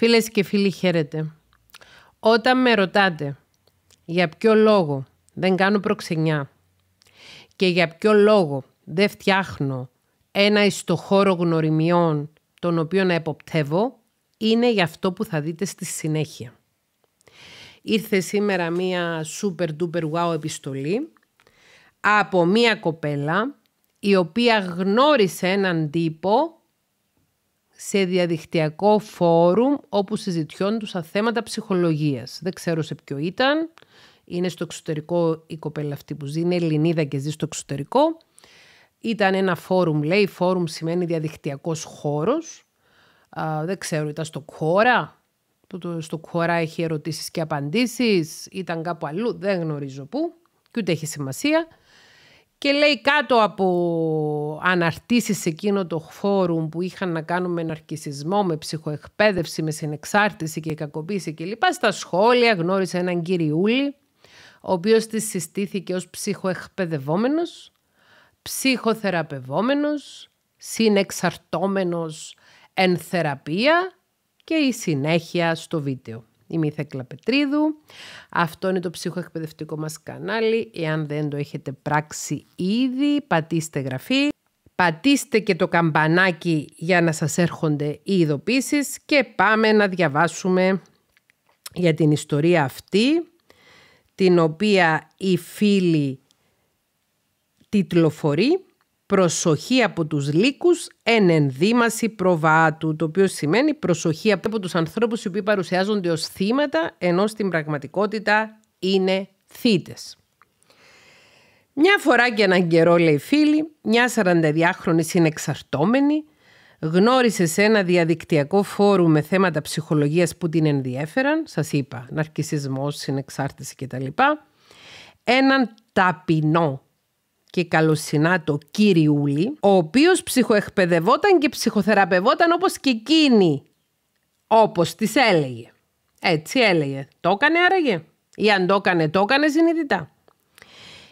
Φίλες και φίλοι χαίρετε. Όταν με ρωτάτε για ποιο λόγο δεν κάνω προξενιά και για ποιο λόγο δεν φτιάχνω ένα ιστοχώρο γνωριμιών τον οποίο να εποπτεύω, είναι για αυτό που θα δείτε στη συνέχεια. Ήρθε σήμερα μία super duper wow επιστολή από μία κοπέλα η οποία γνώρισε έναν τύπο σε διαδικτυακό φόρουμ όπου συζητιόντουσαν θέματα ψυχολογίας. Δεν ξέρω σε ποιο ήταν. Είναι στο εξωτερικό η κοπέλα αυτή που ζει. Είναι Ελληνίδα και ζει στο εξωτερικό. Ήταν ένα φόρουμ, λέει. Φόρουμ σημαίνει διαδικτυακός χώρος. Α, δεν ξέρω, ήταν στο Κόρα. Στο Κόρα έχει ερωτήσεις και απαντήσεις. Ήταν κάπου αλλού, δεν γνωρίζω πού. Και ούτε έχει σημασία και λέει κάτω από αναρτήσεις εκείνο το φόρουμ που είχαν να κάνουν με ναρκισισμό, με ψυχοεκπαίδευση, με συνεξάρτηση και κακοποίηση κλπ. Στα σχόλια γνώρισε έναν κυριούλη, ο οποίος της συστήθηκε ως ψυχοεκπαιδευόμενος, ψυχοθεραπευόμενος, συνεξαρτόμενος εν θεραπεία και η συνέχεια στο βίντεο. Είμαι η Θέκλα Πετρίδου. Αυτό είναι το ψυχοεκπαιδευτικό μας κανάλι. Εάν δεν το έχετε πράξει ήδη, πατήστε γραφή. Πατήστε και το καμπανάκι για να σας έρχονται οι ειδοποίησεις και πάμε να διαβάσουμε για την ιστορία αυτή, την οποία η φίλη τιτλοφορεί προσοχή από τους λύκους εν ενδύμαση προβάτου, το οποίο σημαίνει προσοχή από τους ανθρώπους οι οποίοι παρουσιάζονται ως θύματα, ενώ στην πραγματικότητα είναι θύτες. Μια φορά και έναν καιρό, λέει φίλη, μια 42χρονη συνεξαρτώμενη, γνώρισε σε ένα διαδικτυακό φόρου με θέματα ψυχολογίας που την ενδιέφεραν, σας είπα, ναρκισισμός, συνεξάρτηση κτλ, έναν ταπεινό και καλοσυνάτο Κυριούλη, ο οποίος ψυχοεκπαιδευόταν και ψυχοθεραπευόταν όπως και εκείνη, όπως της έλεγε. Έτσι έλεγε. Το έκανε άραγε. Ή αν το έκανε, το έκανε συνειδητά.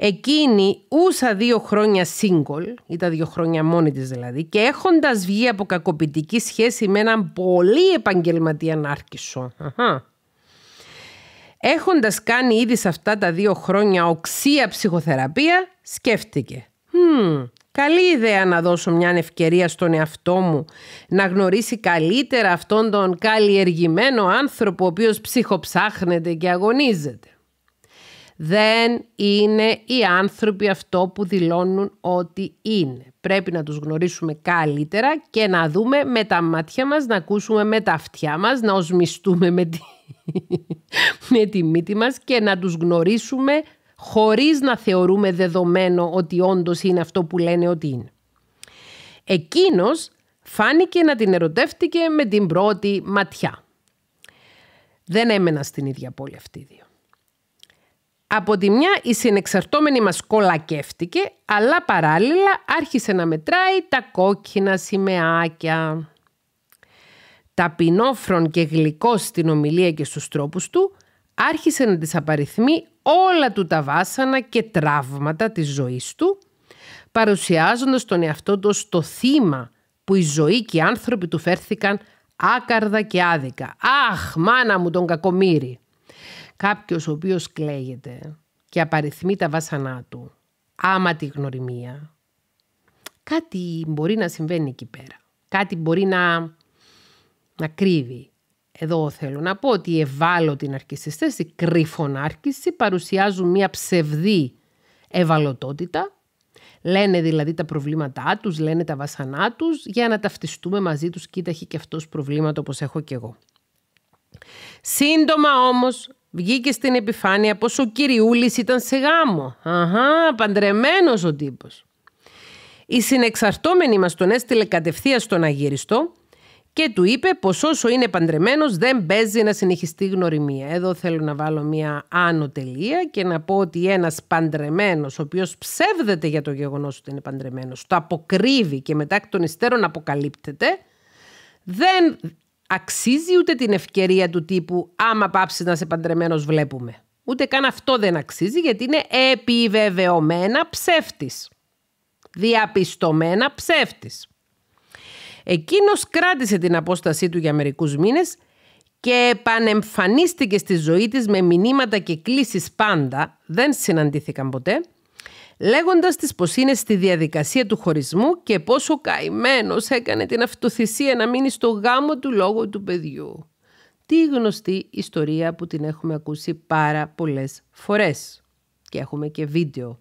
Εκείνη ούσα δύο χρόνια single, ήταν δύο χρόνια μόνη της δηλαδή, και έχοντας βγει από κακοπιτική σχέση με έναν πολύ επαγγελματία άρχισο... αχα, έχοντας κάνει ήδη σε αυτά τα δύο χρόνια οξία ψυχοθεραπεία, Σκέφτηκε. «Hm, καλή ιδέα να δώσω μια ευκαιρία στον εαυτό μου να γνωρίσει καλύτερα αυτόν τον καλλιεργημένο άνθρωπο ο οποίος ψυχοψάχνεται και αγωνίζεται. Δεν είναι οι άνθρωποι αυτό που δηλώνουν ότι είναι. Πρέπει να τους γνωρίσουμε καλύτερα και να δούμε με τα μάτια μας, να ακούσουμε με τα αυτιά μας, να οσμιστούμε με τη, με τη μύτη μας και να τους γνωρίσουμε χωρίς να θεωρούμε δεδομένο ότι όντως είναι αυτό που λένε ότι είναι. Εκείνος φάνηκε να την ερωτεύτηκε με την πρώτη ματιά. Δεν έμενα στην ίδια πόλη αυτοί δύο. Από τη μια η συνεξαρτόμενη μας κολακεύτηκε, αλλά παράλληλα άρχισε να μετράει τα κόκκινα σημαίακια. Ταπεινόφρον και γλυκό στην ομιλία και στους τρόπους του, άρχισε να τις απαριθμεί όλα του τα βάσανα και τραύματα της ζωής του, παρουσιάζοντας τον εαυτό του ως το θύμα που η ζωή και οι άνθρωποι του φέρθηκαν άκαρδα και άδικα. «Αχ, μάνα μου τον κακομύρι!» Κάποιος ο οποίος κλαίγεται και απαριθμεί τα βάσανά του, άμα τη γνωριμία. Κάτι μπορεί να συμβαίνει εκεί πέρα. Κάτι μπορεί να, να κρύβει. Εδώ θέλω να πω ότι οι ευάλωτοι ναρκισιστές, η κρυφονάρκηση, παρουσιάζουν μια ψευδή ευαλωτότητα, λένε δηλαδή τα προβλήματά τους, λένε τα βασανά τους, για να ταυτιστούμε μαζί τους, κοίτα έχει και αυτός προβλήματα όπως έχω και εγώ. Σύντομα όμως βγήκε στην επιφάνεια πως ο Κυριούλης ήταν σε γάμο. Αχα, παντρεμένος ο τύπος. Η συνεξαρτώμενη μας τον έστειλε κατευθείαν στον Αγύριστο και του είπε πως όσο είναι παντρεμένος, δεν παίζει να συνεχιστεί γνωριμία. Εδώ θέλω να βάλω μια άνω και να πω ότι ένας παντρεμένος, ο οποίος ψεύδεται για το γεγονός ότι είναι παντρεμένος, το αποκρύβει και μετά εκ των υστέρων αποκαλύπτεται, δεν αξίζει ούτε την ευκαιρία του τύπου άμα πάψεις να είσαι παντρεμένος, βλέπουμε. Ούτε καν αυτό δεν αξίζει γιατί είναι επιβεβαιωμένα ψεύτης. Διαπιστωμένα ψεύτης. Εκείνος κράτησε την απόστασή του για μερικούς μήνες και επανεμφανίστηκε στη ζωή της με μηνύματα και κλήσεις πάντα, δεν συναντήθηκαν ποτέ, λέγοντας της πως είναι στη διαδικασία του χωρισμού και πόσο καημένος έκανε την αυτοθυσία να μείνει στο γάμο του λόγου του παιδιού. Τι γνωστή ιστορία που την έχουμε ακούσει πάρα πολλές φορές. Και έχουμε και βίντεο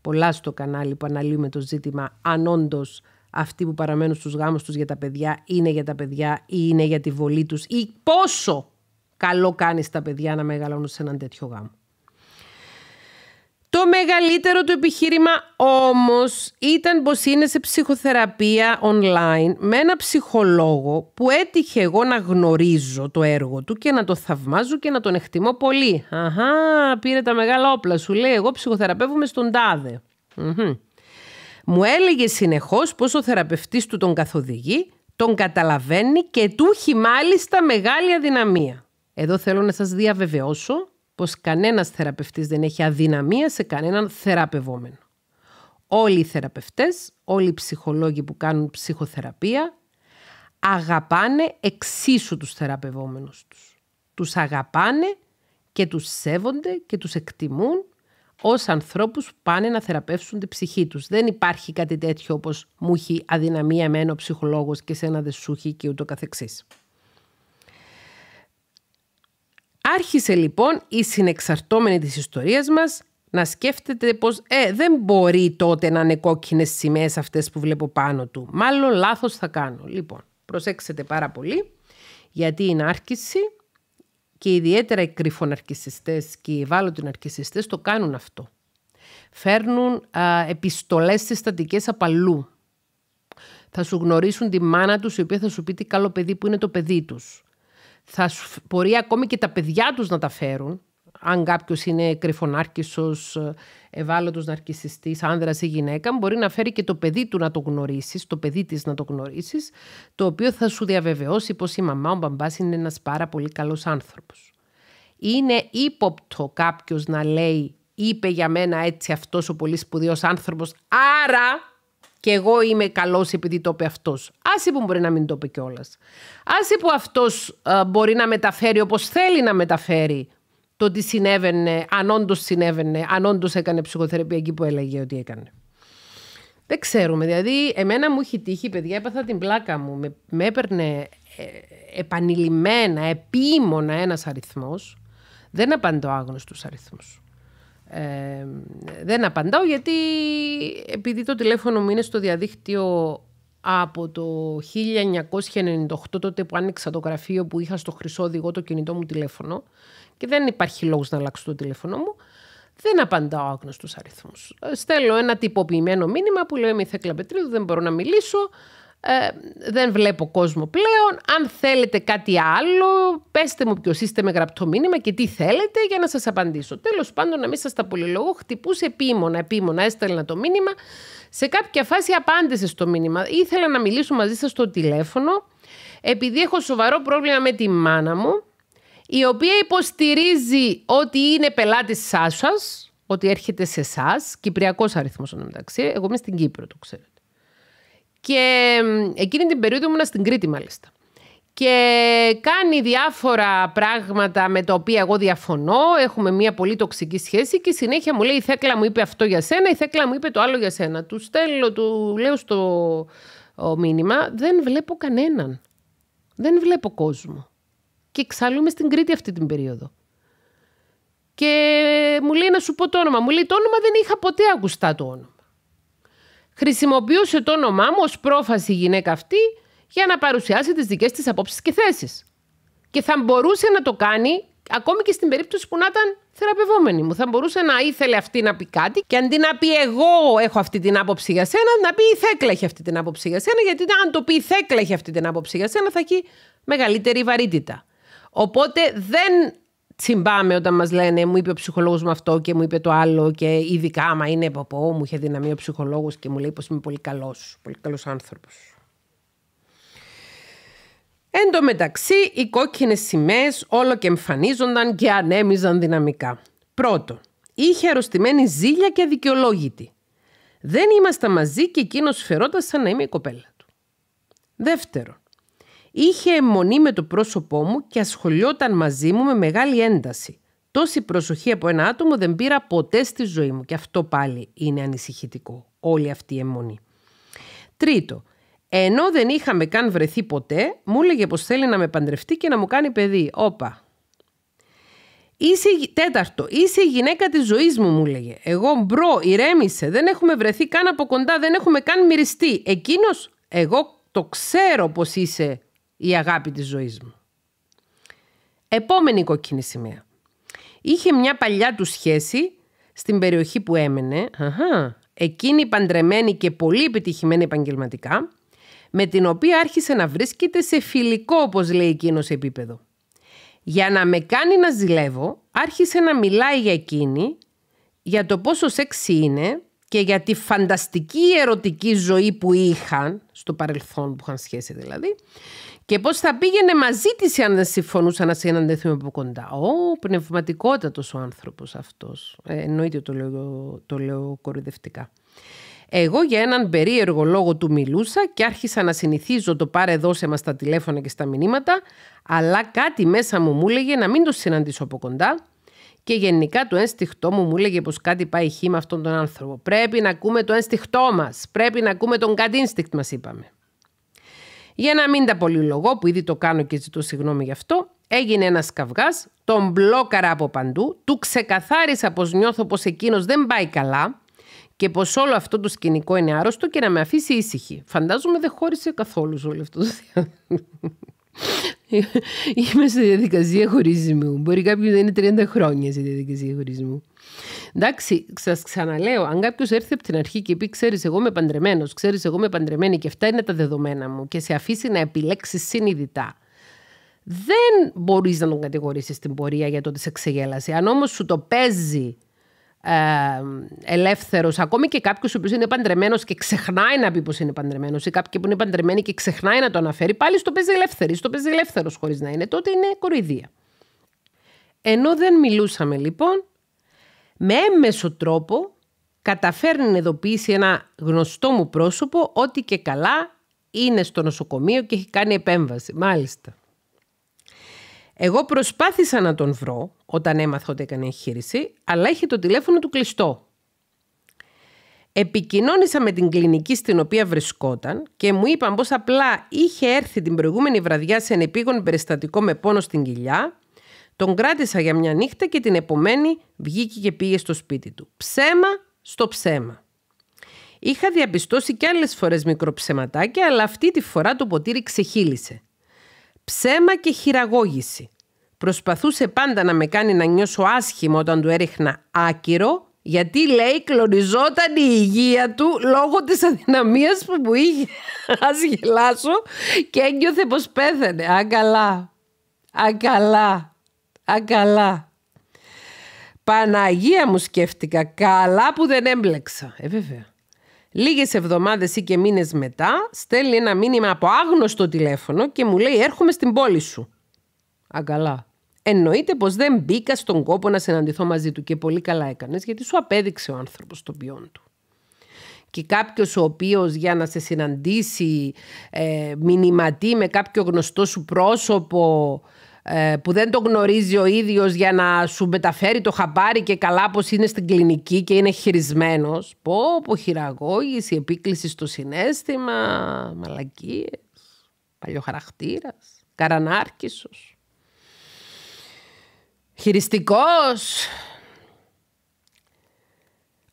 πολλά στο κανάλι που αναλύουμε το ζήτημα αν όντως αυτοί που παραμένουν στους γάμους τους για τα παιδιά είναι για τα παιδιά ή είναι για τη βολή τους ή πόσο καλό κάνεις τα παιδιά να μεγαλώνουν σε έναν τέτοιο γάμο. Το μεγαλύτερο του επιχείρημα όμως ήταν πως είναι σε ψυχοθεραπεία online με ένα ψυχολόγο που έτυχε εγώ να γνωρίζω το έργο του και να το θαυμάζω και να τον εκτιμώ πολύ. Αχα, πήρε τα μεγάλα όπλα σου λέει εγώ ψυχοθεραπεύομαι στον τάδε. Μου έλεγε συνεχώς πως ο θεραπευτής του τον καθοδηγεί, τον καταλαβαίνει και του έχει μάλιστα μεγάλη αδυναμία. Εδώ θέλω να σας διαβεβαιώσω πως κανένας θεραπευτής δεν έχει αδυναμία σε κανέναν θεραπευόμενο. Όλοι οι θεραπευτές, όλοι οι ψυχολόγοι που κάνουν ψυχοθεραπεία αγαπάνε εξίσου τους θεραπευόμενους τους. Τους αγαπάνε και τους σέβονται και τους εκτιμούν Ως ανθρώπους που πάνε να θεραπεύσουν την ψυχή τους. Δεν υπάρχει κάτι τέτοιο όπως μου έχει αδυναμία με ο ψυχολόγος και σε ένα δεσούχη και ούτω καθεξής. Άρχισε λοιπόν η συνεξαρτώμενη της ιστορίας μας να σκέφτεται πως ε, δεν μπορεί τότε να είναι κόκκινες σημαίες αυτές που βλέπω πάνω του. Μάλλον λάθος θα κάνω. Λοιπόν, προσέξτε πάρα πολύ γιατί η νάρκηση και ιδιαίτερα οι κρυφοναρκισιστές και οι ευάλωτοι ναρκισιστές το κάνουν αυτό. Φέρνουν α, επιστολές συστατικές απαλού. Θα σου γνωρίσουν τη μάνα τους η οποία θα σου πει τι καλό παιδί που είναι το παιδί τους. Θα σου, μπορεί ακόμη και τα παιδιά τους να τα φέρουν αν κάποιος είναι κρυφονάρκησος, ευάλωτος ναρκισιστής, άνδρας ή γυναίκα, μπορεί να φέρει και το παιδί του να το γνωρίσεις, το παιδί της να το γνωρίσεις, το οποίο θα σου διαβεβαιώσει πως η μαμά, ο μπαμπάς είναι ένας πάρα πολύ καλός άνθρωπος. Είναι ύποπτο κάποιος να λέει, είπε για μένα έτσι αυτός ο πολύ σπουδαίος άνθρωπος, άρα και εγώ είμαι καλός επειδή το είπε αυτός. Άσε που μπορεί να μην το είπε κιόλας. Άσε που αυτός ε, μπορεί να μεταφέρει όπως θέλει να μεταφέρει το τι συνέβαινε, αν όντως συνέβαινε, αν όντως έκανε ψυχοθεραπεία εκεί που έλεγε ότι έκανε. Δεν ξέρουμε. Δηλαδή, εμένα μου έχει τύχει, παιδιά, έπαθα την πλάκα μου. Με, με έπαιρνε ε, επανειλημμένα, επίμονα ένας αριθμός. Δεν απαντώ άγνωστους αριθμούς. Ε, δεν απαντάω γιατί επειδή το τηλέφωνο μου είναι στο διαδίκτυο από το 1998 τότε που άνοιξα το γραφείο που είχα στο χρυσό οδηγό το κινητό μου τηλέφωνο και δεν υπάρχει λόγος να αλλάξω το τηλέφωνο μου, δεν απαντάω άγνωστους αριθμούς. Ε, στέλνω ένα τυποποιημένο μήνυμα που λέω είμαι η Θεκλα δεν μπορώ να μιλήσω, ε, δεν βλέπω κόσμο πλέον. Αν θέλετε κάτι άλλο, πέστε μου ποιος είστε με γραπτό μήνυμα και τι θέλετε για να σας απαντήσω. Τέλος πάντων, να μην σας τα πολυλογώ, χτυπούσε επίμονα, επίμονα, έστελνα το μήνυμα. Σε κάποια φάση απάντησε στο μήνυμα. Ήθελα να μιλήσω μαζί σας στο τηλέφωνο, επειδή έχω σοβαρό πρόβλημα με τη μάνα μου, η οποία υποστηρίζει ότι είναι πελάτης σας, ότι έρχεται σε εσάς, κυπριακός αριθμός μεταξύ, εγώ είμαι στην Κύπρο, το ξέρετε. Και εκείνη την περίοδο ήμουν στην Κρήτη μάλιστα. Και κάνει διάφορα πράγματα με τα οποία εγώ διαφωνώ. Έχουμε μια πολύ τοξική σχέση και συνέχεια μου λέει η Θέκλα μου είπε αυτό για σένα, η Θέκλα μου είπε το άλλο για σένα. Του στέλνω, του λέω στο μήνυμα, δεν βλέπω κανέναν. Δεν βλέπω κόσμο. Και εξάλλου είμαι στην Κρήτη αυτή την περίοδο. Και μου λέει να σου πω το όνομα. Μου λέει το όνομα δεν είχα ποτέ ακουστά το όνομα χρησιμοποιούσε το όνομά μου ως πρόφαση η γυναίκα αυτή για να παρουσιάσει τις δικές της απόψεις και θέσεις. Και θα μπορούσε να το κάνει ακόμη και στην περίπτωση που να ήταν θεραπευόμενη μου. Θα μπορούσε να ήθελε αυτή να πει κάτι και αντί να πει εγώ έχω αυτή την άποψη για σένα, να πει η Θέκλα έχει αυτή την άποψη για σένα, γιατί αν το πει η Θέκλα έχει αυτή την άποψη για σένα θα έχει μεγαλύτερη βαρύτητα. Οπότε δεν τσιμπάμε όταν μας λένε μου είπε ο ψυχολόγος μου αυτό και μου είπε το άλλο. Και ειδικά άμα είναι από μου είχε δυναμία ο ψυχολόγος και μου λέει πως είμαι πολύ καλός, πολύ καλός άνθρωπος. Εν τω μεταξύ, οι κόκκινες σημαίες όλο και εμφανίζονταν και ανέμιζαν δυναμικά. Πρώτο, είχε αρρωστημένη ζήλια και αδικαιολόγητη. Δεν ήμασταν μαζί και εκείνος φερόταν σαν να είμαι η κοπέλα του. Δεύτερο, Είχε αιμονή με το πρόσωπό μου και ασχολιόταν μαζί μου με μεγάλη ένταση. Τόση προσοχή από ένα άτομο δεν πήρα ποτέ στη ζωή μου και αυτό πάλι είναι ανησυχητικό, όλη αυτή η αιμονή. Τρίτο, ενώ δεν είχαμε καν βρεθεί ποτέ, μου έλεγε πως θέλει να με παντρευτεί και να μου κάνει παιδί. Όπα. Είσαι, τέταρτο, είσαι η γυναίκα της ζωής μου, μου έλεγε. Εγώ μπρο, ηρέμησε, δεν έχουμε βρεθεί καν από κοντά, δεν έχουμε καν μυριστεί. Εκείνος, εγώ το ξέρω πως είσαι η αγάπη της ζωής μου. Επόμενη κοκκινή σημαία. Είχε μια παλιά του σχέση στην περιοχή που έμενε, αχα, εκείνη παντρεμένη και πολύ επιτυχημένη επαγγελματικά, με την οποία άρχισε να βρίσκεται σε φιλικό, όπως λέει εκείνο επίπεδο. Για να με κάνει να ζηλεύω, άρχισε να μιλάει για εκείνη, για το πόσο σεξι είναι και για τη φανταστική ερωτική ζωή που είχαν, στο παρελθόν που είχαν σχέση δηλαδή, και πώς θα πήγαινε μαζί της αν δεν συμφωνούσα να συναντηθούμε από κοντά. Ο πνευματικότατος ο άνθρωπος αυτός. Ε, εννοείται το λέω, το λέω κορυδευτικά. Εγώ για έναν περίεργο λόγο του μιλούσα και άρχισα να συνηθίζω το πάρε δώσε στα τηλέφωνα και στα μηνύματα, αλλά κάτι μέσα μου μου έλεγε να μην το συναντήσω από κοντά και γενικά το ένστιχτό μου μου έλεγε πως κάτι πάει χήμα αυτόν τον άνθρωπο. Πρέπει να ακούμε το ένστιχτό μας, πρέπει να ακούμε τον κατ' μας είπαμε. Για να μην τα πολυλογώ, που ήδη το κάνω και ζητώ συγγνώμη γι' αυτό, έγινε ένας καυγάς, τον μπλόκαρα από παντού, του ξεκαθάρισα πως νιώθω πως εκείνος δεν πάει καλά και πως όλο αυτό το σκηνικό είναι άρρωστο και να με αφήσει ήσυχη. Φαντάζομαι δεν χώρισε καθόλου όλο αυτό το Είμαι στη διαδικασία χωρισμού. Μπορεί κάποιος να είναι 30 χρόνια σε διαδικασία χωρισμού. Εντάξει, σας ξαναλέω, αν κάποιος έρθει από την αρχή και πει: Ξέρεις, εγώ είμαι παντρεμένος, ξέρεις, εγώ είμαι παντρεμένη και αυτά είναι τα δεδομένα μου και σε αφήσει να επιλέξεις συνειδητά, δεν μπορείς να τον κατηγορήσεις στην πορεία για το ότι σε ξεγέλασε. Αν όμως σου το παίζει ε, ελεύθερος, ακόμη και κάποιος ο οποίος είναι παντρεμένος και ξεχνάει να πει πως είναι παντρεμένος, ή κάποιοι που είναι παντρεμένοι και ξεχνάει να το αναφέρει, πάλι στο παίζει ελεύθερη, στο παίζει ελεύθερος χωρίς να είναι, τότε είναι κοροϊδία. Ενώ δεν μιλούσαμε λοιπόν με έμμεσο τρόπο καταφέρνει να ειδοποιήσει ένα γνωστό μου πρόσωπο ότι και καλά είναι στο νοσοκομείο και έχει κάνει επέμβαση. Μάλιστα. Εγώ προσπάθησα να τον βρω όταν έμαθα ότι έκανε εγχείρηση, αλλά είχε το τηλέφωνο του κλειστό. Επικοινώνησα με την κλινική στην οποία βρισκόταν και μου είπαν πως απλά είχε έρθει την προηγούμενη βραδιά σε ένα περιστατικό με πόνο στην κοιλιά τον κράτησα για μια νύχτα και την επομένη βγήκε και πήγε στο σπίτι του. Ψέμα στο ψέμα. Είχα διαπιστώσει κι άλλες φορές μικροψεματάκια, αλλά αυτή τη φορά το ποτήρι ξεχύλισε. Ψέμα και χειραγώγηση. Προσπαθούσε πάντα να με κάνει να νιώσω άσχημο όταν του έριχνα άκυρο, γιατί λέει κλονιζόταν η υγεία του λόγω της αδυναμίας που μου είχε. Ας γελάσω και ένιωθε πως πέθανε. Αγκαλά. Αγκαλά αγκαλά. Παναγία μου σκέφτηκα, καλά που δεν έμπλεξα. Ε, βέβαια. Λίγες εβδομάδες ή και μήνες μετά στέλνει ένα μήνυμα από άγνωστο τηλέφωνο και μου λέει έρχομαι στην πόλη σου. Αγκαλά. Εννοείται πως δεν μπήκα στον κόπο να συναντηθώ μαζί του και πολύ καλά έκανες γιατί σου απέδειξε ο άνθρωπος το ποιόν του. Και κάποιος ο οποίος για να σε συναντήσει ε, μηνυματεί με κάποιο γνωστό σου πρόσωπο ε, που δεν το γνωρίζει ο ίδιος για να σου μεταφέρει το χαπάρι και καλά πως είναι στην κλινική και είναι χειρισμένος. Πω, πω χειραγώγηση, επίκληση στο συνέστημα, μαλακίες, παλιοχαρακτήρας, καρανάρκησος, χειριστικός.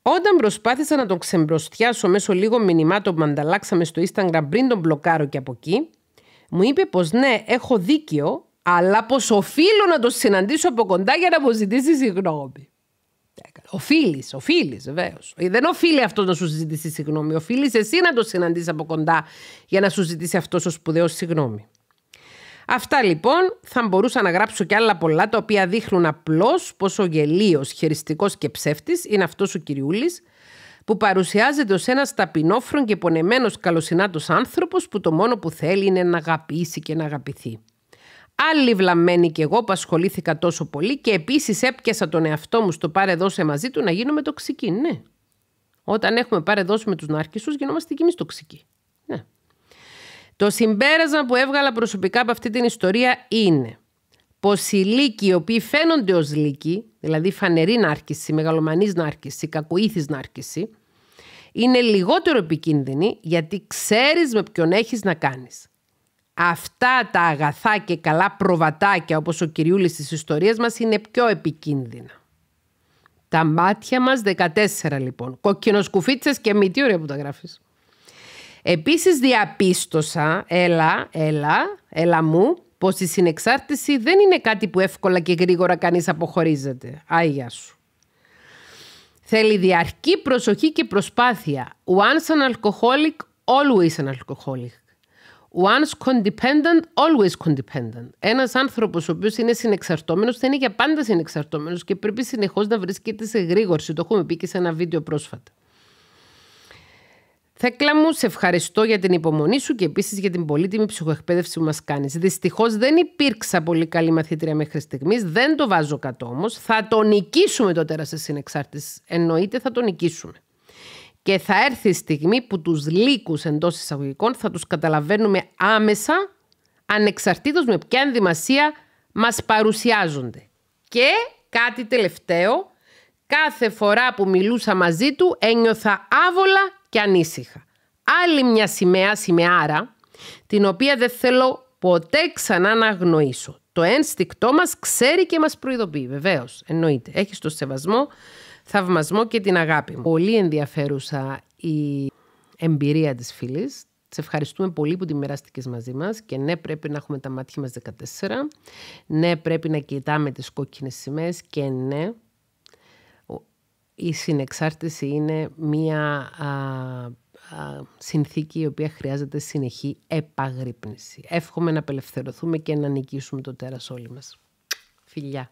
Όταν προσπάθησα να τον ξεμπροστιάσω μέσω λίγων μηνυμάτων που ανταλλάξαμε στο Instagram πριν τον μπλοκάρω και από εκεί, μου είπε πως ναι, έχω δίκιο, αλλά πως οφείλω να το συναντήσω από κοντά για να μου ζητήσει συγγνώμη. Οφείλεις, οφείλεις βεβαίως. Ε, δεν οφείλει αυτό να σου ζητήσει συγγνώμη. Οφείλεις εσύ να το συναντήσεις από κοντά για να σου ζητήσει αυτός ο σπουδαίος συγγνώμη. Αυτά λοιπόν θα μπορούσα να γράψω κι άλλα πολλά τα οποία δείχνουν απλώς πόσο γελίος, χειριστικός και ψεύτης είναι αυτός ο κυριούλης που παρουσιάζεται ως ένας ταπεινόφρον και πονεμένος καλοσυνάτος άνθρωπος που το μόνο που θέλει είναι να αγαπήσει και να αγαπηθεί. Άλλη βλαμμένη κι εγώ που ασχολήθηκα τόσο πολύ και επίσης έπιασα τον εαυτό μου στο πάρε δώσε μαζί του να γίνουμε τοξική. Ναι. Όταν έχουμε πάρε δώσει με τους ναρκιστού, γινόμαστε κι εμείς τοξικοί. Ναι. Το συμπέρασμα που έβγαλα προσωπικά από αυτή την ιστορία είναι πως οι λύκοι οι οποίοι φαίνονται ως λύκοι, δηλαδή φανερή νάρκηση, μεγαλομανή νάρκηση, κακοήθη νάρκηση, είναι λιγότερο επικίνδυνοι γιατί ξέρεις με ποιον έχεις να κάνεις αυτά τα αγαθά και καλά προβατάκια όπως ο κυριούλης της ιστορίας μας είναι πιο επικίνδυνα. Τα μάτια μας 14 λοιπόν. Κοκκινοσκουφίτσες και τι ωραία που τα γράφεις. Επίσης διαπίστωσα, έλα, έλα, έλα μου, πως η συνεξάρτηση δεν είναι κάτι που εύκολα και γρήγορα κανείς αποχωρίζεται. Άγια σου. Θέλει διαρκή προσοχή και προσπάθεια. Once an alcoholic, always an alcoholic. Once condependent, always condependent. Ένας άνθρωπος ο οποίος είναι συνεξαρτώμενος θα είναι για πάντα συνεξαρτόμενο και πρέπει συνεχώς να βρίσκεται σε γρήγορση. Το έχουμε πει και σε ένα βίντεο πρόσφατα. Θέκλα μου, σε ευχαριστώ για την υπομονή σου και επίσης για την πολύτιμη ψυχοεκπαίδευση που μας κάνεις. Δυστυχώς δεν υπήρξα πολύ καλή μαθήτρια μέχρι στιγμής. Δεν το βάζω κάτω Θα το νικήσουμε το τέρας σε συνεξάρτησης. Εννοείται θα το νικήσουμε. Και θα έρθει η στιγμή που τους λύκους εντός εισαγωγικών θα τους καταλαβαίνουμε άμεσα, ανεξαρτήτως με ποια ενδυμασία μας παρουσιάζονται. Και κάτι τελευταίο, κάθε φορά που μιλούσα μαζί του ένιωθα άβολα και ανήσυχα. Άλλη μια σημαία σημαίαρα, την οποία δεν θέλω ποτέ ξανά να αγνοήσω. Το ένστικτό μας ξέρει και μας προειδοποιεί, βεβαίως, εννοείται. Έχεις το σεβασμό θαυμασμό και την αγάπη μου. Πολύ ενδιαφέρουσα η εμπειρία της φίλης. Σε ευχαριστούμε πολύ που τη μοιράστηκες μαζί μας Και ναι, πρέπει να έχουμε τα μάτια μας 14. Ναι, πρέπει να κοιτάμε τις κόκκινες σημαίες Και ναι, η συνεξάρτηση είναι μία συνθήκη η οποία χρειάζεται συνεχή επαγρύπνηση. Εύχομαι να απελευθερωθούμε και να νικήσουμε το τέρας όλοι μας. Φιλιά!